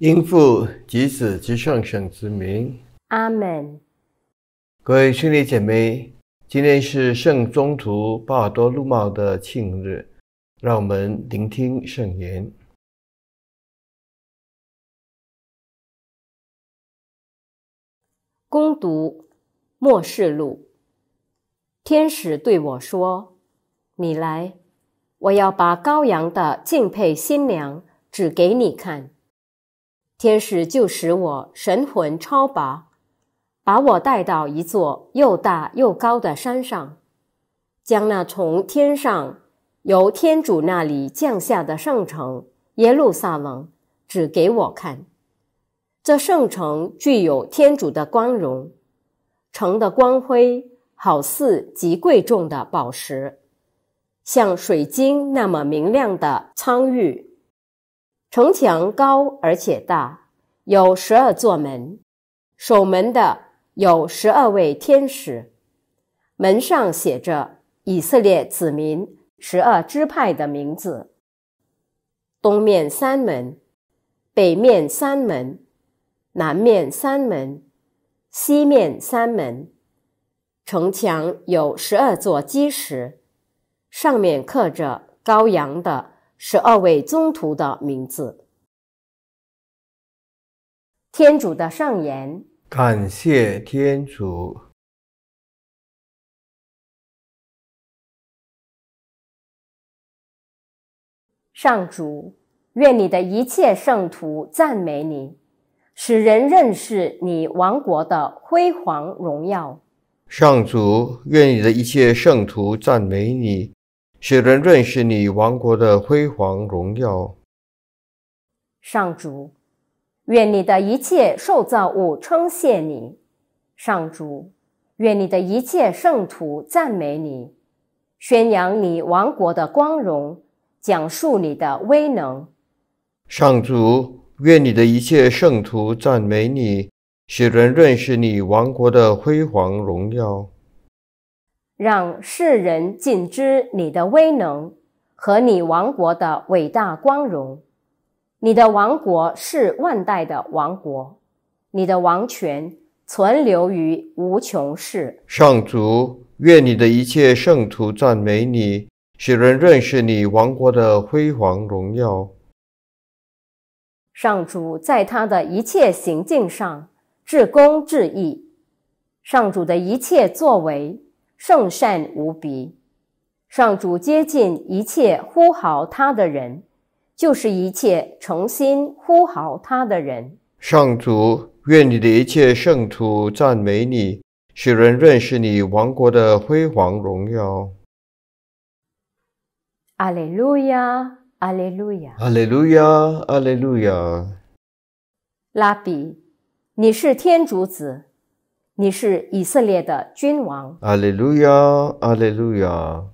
应复及子之圣圣之名。阿门。各位兄弟姐妹，今天是圣中徒巴尔多路茂的庆日，让我们聆听圣言。攻读《末世录》。天使对我说：“你来，我要把羔羊的敬佩新娘指给你看。”天使就使我神魂超拔，把我带到一座又大又高的山上，将那从天上由天主那里降下的圣城耶路撒冷指给我看。这圣城具有天主的光荣，城的光辉好似极贵重的宝石，像水晶那么明亮的苍玉。城墙高而且大，有十二座门，守门的有十二位天使。门上写着以色列子民十二支派的名字。东面三门，北面三门，南面三门，西面三门。城墙有十二座基石，上面刻着羔羊的。十二位宗徒的名字。天主的上言，感谢天主。上主，愿你的一切圣徒赞美你，使人认识你王国的辉煌荣耀。上主，愿你的一切圣徒赞美你。使人认识你王国的辉煌荣耀。上主，愿你的一切受造物称谢你；上主，愿你的一切圣徒赞美你，宣扬你王国的光荣，讲述你的威能。上主，愿你的一切圣徒赞美你，使人认识你王国的辉煌荣耀。让世人尽知你的威能和你王国的伟大光荣，你的王国是万代的王国，你的王权存留于无穷世。上主，愿你的一切圣徒赞美你，使人认识你王国的辉煌荣耀。上主在他的一切行径上至公至义，上主的一切作为。圣善无比，上主接近一切呼号他的人，就是一切诚心呼号他的人。上主，愿你的一切圣徒赞美你，使人认识你王国的辉煌荣耀。阿利路亚，阿利路亚，阿利路亚，阿利路亚。拉比，你是天主子。你是以色列的君王，阿路亚，阿利路亚。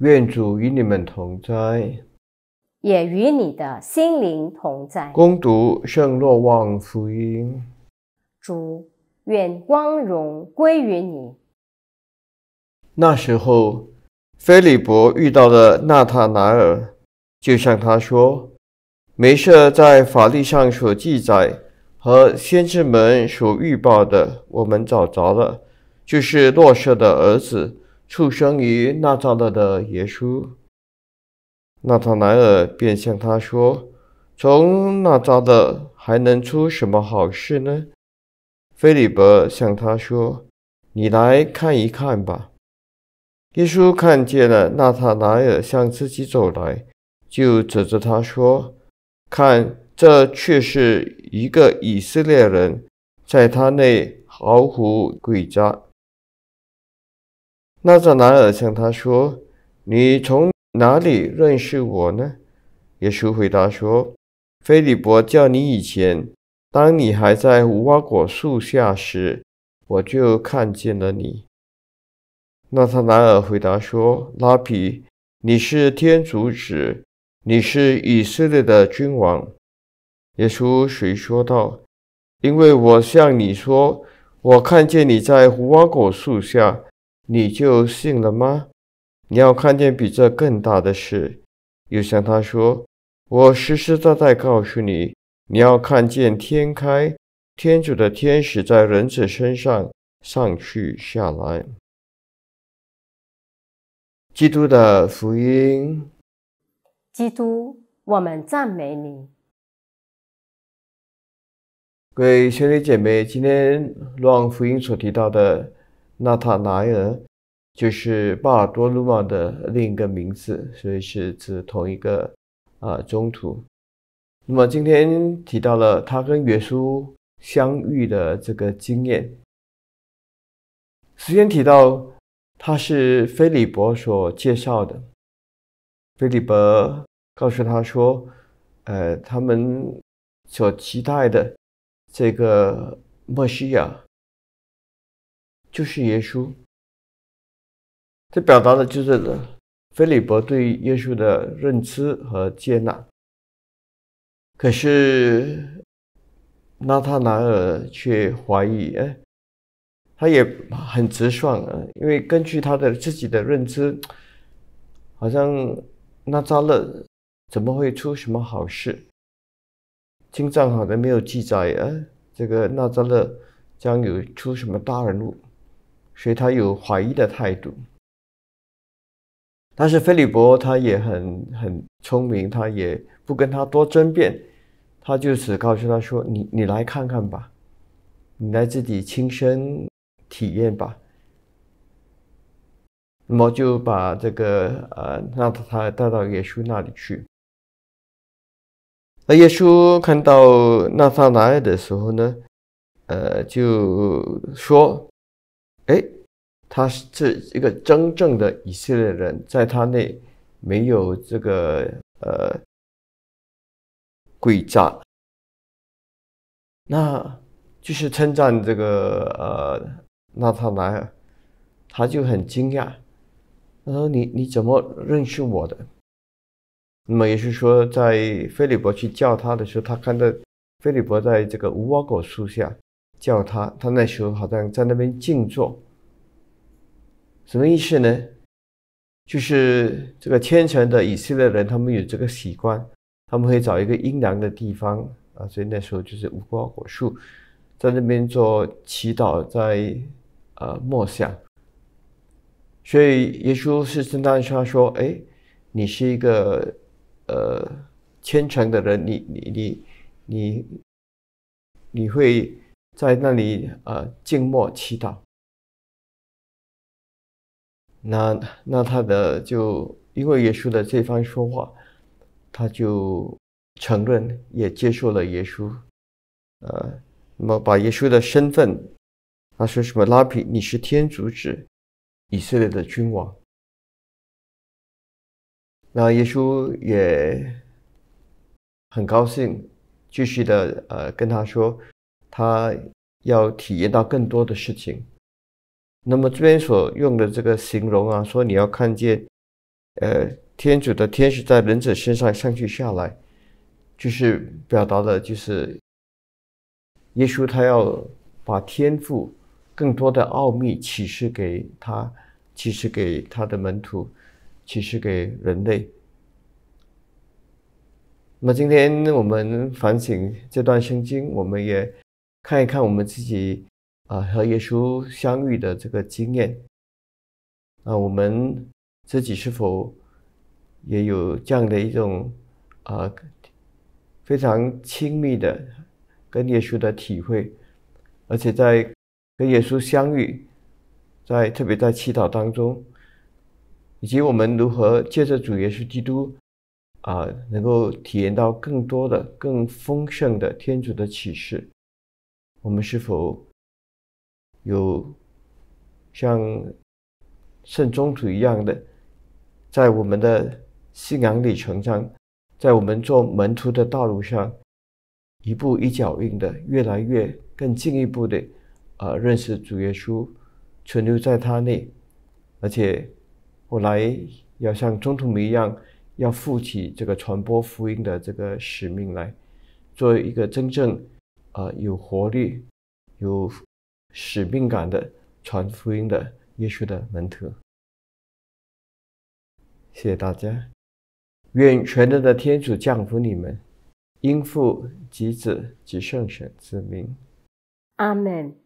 愿主与你们同在，也与你的心灵同在。恭读圣若望福音。主，愿光荣归于你。那时候，菲利伯遇到了纳塔拿尔，就向他说：“梅瑟在法律上所记载。”和先知们所预报的，我们找着了，就是洛舍的儿子，出生于那扎勒的耶稣。纳塔莱尔便向他说：“从那扎德还能出什么好事呢？”菲利伯向他说：“你来看一看吧。”耶稣看见了纳塔莱尔向自己走来，就指着他说：“看。”这却是一个以色列人，在他内毫无诡诈。纳扎男尔向他说：“你从哪里认识我呢？”耶稣回答说：“菲利伯叫你以前，当你还在无花果树下时，我就看见了你。”纳他男尔回答说：“拉比，你是天主子，你是以色列的君王。”耶稣谁说道：“因为我向你说，我看见你在无花果树下，你就信了吗？你要看见比这更大的事。”又向他说：“我实实在在告诉你，你要看见天开，天主的天使在人子身上上去下来。”基督的福音，基督，我们赞美你。各位兄弟姐妹，今天乱昂福音所提到的纳塔莱尔，就是巴尔多鲁马的另一个名字，所以是指同一个啊中途。那么今天提到了他跟耶稣相遇的这个经验，首先提到他是菲利伯所介绍的，菲利伯告诉他说，呃，他们所期待的。这个墨西亚就是耶稣，这表达的就是菲利伯对耶稣的认知和接纳。可是纳塔蓝尔却怀疑，哎，他也很直率啊，因为根据他的自己的认知，好像那扎勒怎么会出什么好事？经藏好像没有记载，呃，这个纳扎勒将有出什么大人物，所以他有怀疑的态度。但是菲利伯他也很很聪明，他也不跟他多争辩，他就只告诉他说：“你你来看看吧，你来自己亲身体验吧。”那么就把这个呃那他带到耶稣那里去。那耶稣看到塔撒尔的时候呢，呃，就说：“哎，他是一个真正的以色列人，在他内没有这个呃诡诈。”那就是称赞这个呃纳塔莱尔，他就很惊讶，他说：“你你怎么认识我的？”那么也是说，在菲利伯去叫他的时候，他看到菲利伯在这个无花果树下叫他，他那时候好像在那边静坐，什么意思呢？就是这个虔诚的以色列人，他们有这个习惯，他们会找一个阴凉的地方啊，所以那时候就是无花果树，在那边做祈祷，在呃默想。所以耶稣是跟他说：“说，哎，你是一个。”呃，虔诚的人，你你你你你会在那里呃静默祈祷。那那他的就因为耶稣的这番说话，他就承认也接受了耶稣。呃，那么把耶稣的身份，他说什么拉比，你是天主子，以色列的君王。那耶稣也很高兴，继续的呃跟他说，他要体验到更多的事情。那么这边所用的这个形容啊，说你要看见，呃，天主的天使在忍子身上上去下来，就是表达的就是耶稣他要把天赋更多的奥秘启示给他，启示给他的门徒。启示给人类。那么，今天我们反省这段圣经，我们也看一看我们自己，啊，和耶稣相遇的这个经验。啊，我们自己是否也有这样的一种，啊，非常亲密的跟耶稣的体会，而且在跟耶稣相遇，在特别在祈祷当中。以及我们如何借着主耶稣基督啊，能够体验到更多的、更丰盛的天主的启示？我们是否有像圣宗主一样的，在我们的信仰里成长，在我们做门徒的道路上，一步一脚印的，越来越更进一步的啊，认识主耶稣，存留在他内，而且。后来要像中土们一样，要负起这个传播福音的这个使命来，做一个真正呃有活力、有使命感的传福音的耶稣的门徒。谢谢大家，愿全能的天主降福你们，应父及子及圣神之名。阿门。